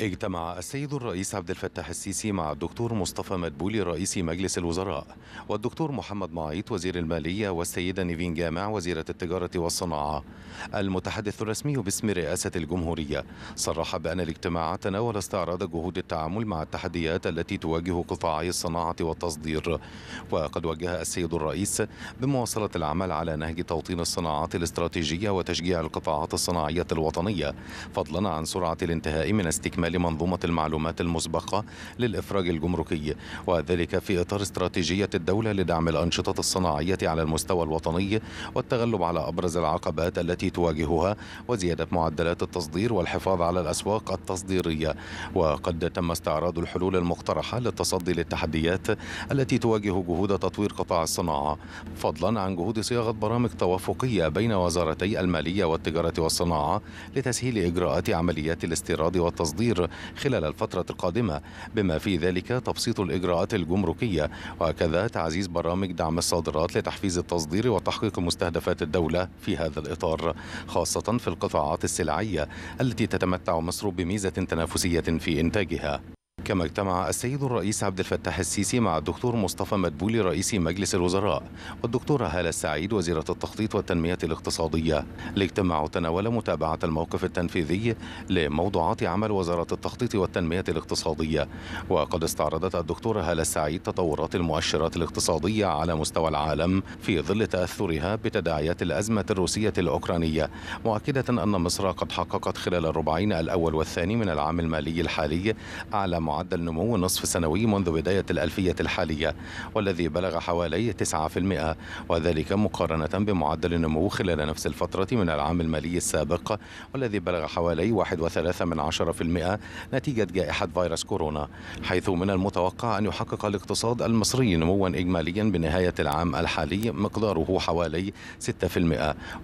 اجتمع السيد الرئيس عبد الفتاح السيسي مع الدكتور مصطفى مدبولي رئيس مجلس الوزراء والدكتور محمد معيط وزير المالية والسيدة نيفين جامع وزيرة التجارة والصناعة المتحدث الرسمي باسم رئاسة الجمهورية صرح بأن الاجتماع تناول استعراض جهود التعامل مع التحديات التي تواجه قطاعي الصناعة والتصدير وقد وجه السيد الرئيس بمواصلة العمل على نهج توطين الصناعات الاستراتيجية وتشجيع القطاعات الصناعية الوطنية فضلا عن سرعة الانتهاء من استكمال استعمال منظومة المعلومات المسبقة للإفراج الجمركي وذلك في إطار استراتيجية الدولة لدعم الأنشطة الصناعية على المستوى الوطني والتغلب على أبرز العقبات التي تواجهها وزيادة معدلات التصدير والحفاظ على الأسواق التصديرية وقد تم استعراض الحلول المقترحة للتصدي للتحديات التي تواجه جهود تطوير قطاع الصناعة فضلا عن جهود صياغة برامج توافقية بين وزارتي المالية والتجارة والصناعة لتسهيل إجراءات عمليات الاستيراد والتصدير مصر خلال الفترة القادمة بما في ذلك تبسيط الإجراءات الجمركية وكذا تعزيز برامج دعم الصادرات لتحفيز التصدير وتحقيق مستهدفات الدولة في هذا الإطار خاصة في القطاعات السلعية التي تتمتع مصر بميزة تنافسية في إنتاجها كما اجتمع السيد الرئيس عبد الفتاح السيسي مع الدكتور مصطفى مدبولي رئيس مجلس الوزراء والدكتورة هالة السعيد وزيرة التخطيط والتنمية الاقتصادية الاجتماع تناول متابعة الموقف التنفيذي لموضوعات عمل وزارة التخطيط والتنمية الاقتصادية وقد استعرضت الدكتورة هالة السعيد تطورات المؤشرات الاقتصادية على مستوى العالم في ظل تأثرها بتداعيات الأزمة الروسية الأوكرانية مؤكدة أن مصر قد حققت خلال الربعين الأول والثاني من العام المالي الحالي أعلى معدل معدل نمو نصف سنوي منذ بداية الألفية الحالية والذي بلغ حوالي 9% وذلك مقارنة بمعدل النمو خلال نفس الفترة من العام المالي السابق والذي بلغ حوالي 1.3% نتيجة جائحة فيروس كورونا حيث من المتوقع أن يحقق الاقتصاد المصري نموا إجماليا بنهاية العام الحالي مقداره حوالي 6%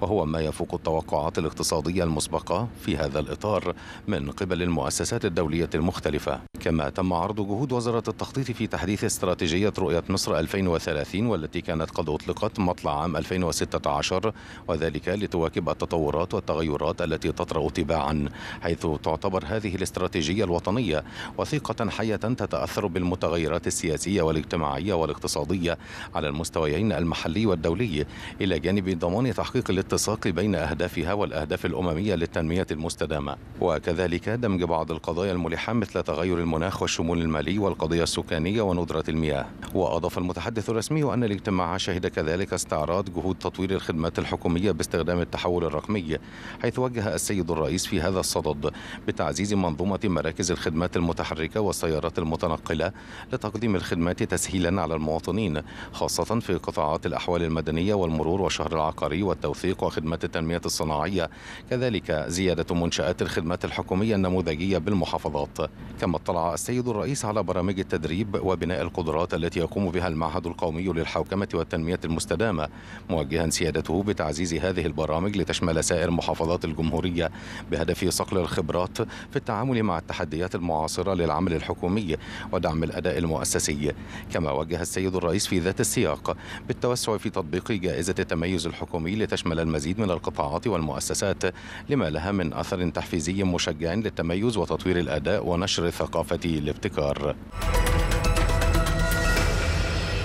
وهو ما يفوق التوقعات الاقتصادية المسبقة في هذا الإطار من قبل المؤسسات الدولية المختلفة كما تم عرض جهود وزارة التخطيط في تحديث استراتيجية رؤية مصر 2030 والتي كانت قد أطلقت مطلع عام 2016 وذلك لتواكب التطورات والتغيرات التي تطرأ تباعا حيث تعتبر هذه الاستراتيجية الوطنية وثيقة حية تتأثر بالمتغيرات السياسية والاجتماعية والاقتصادية على المستويين المحلي والدولي إلى جانب ضمان تحقيق الاتساق بين أهدافها والأهداف الأممية للتنمية المستدامة وكذلك دمج بعض القضايا الملحة مثل تغير المناخ والشمول المالي والقضية السكانية وندرة المياه وأضاف المتحدث الرسمي أن الاجتماع شهد كذلك استعراض جهود تطوير الخدمات الحكومية باستخدام التحول الرقمي حيث وجه السيد الرئيس في هذا الصدد بتعزيز منظومة مراكز الخدمات المتحركة والسيارات المتنقلة لتقديم الخدمات تسهيلا على المواطنين خاصة في قطاعات الأحوال المدنية والمرور والشهر العقاري والتوثيق وخدمات التنمية الصناعية كذلك زيادة منشآت الخدمات الحكومية النموذجية بالمحافظات كما اطلع اطلع السيد الرئيس على برامج التدريب وبناء القدرات التي يقوم بها المعهد القومي للحوكمة والتنمية المستدامة موجها سيادته بتعزيز هذه البرامج لتشمل سائر محافظات الجمهورية بهدف صقل الخبرات في التعامل مع التحديات المعاصرة للعمل الحكومي ودعم الأداء المؤسسي كما وجه السيد الرئيس في ذات السياق بالتوسع في تطبيق جائزة التميز الحكومي لتشمل المزيد من القطاعات والمؤسسات لما لها من أثر تحفيزي مشجع للتميز وتطوير الأداء ونشر الثقافة وصحافة الابتكار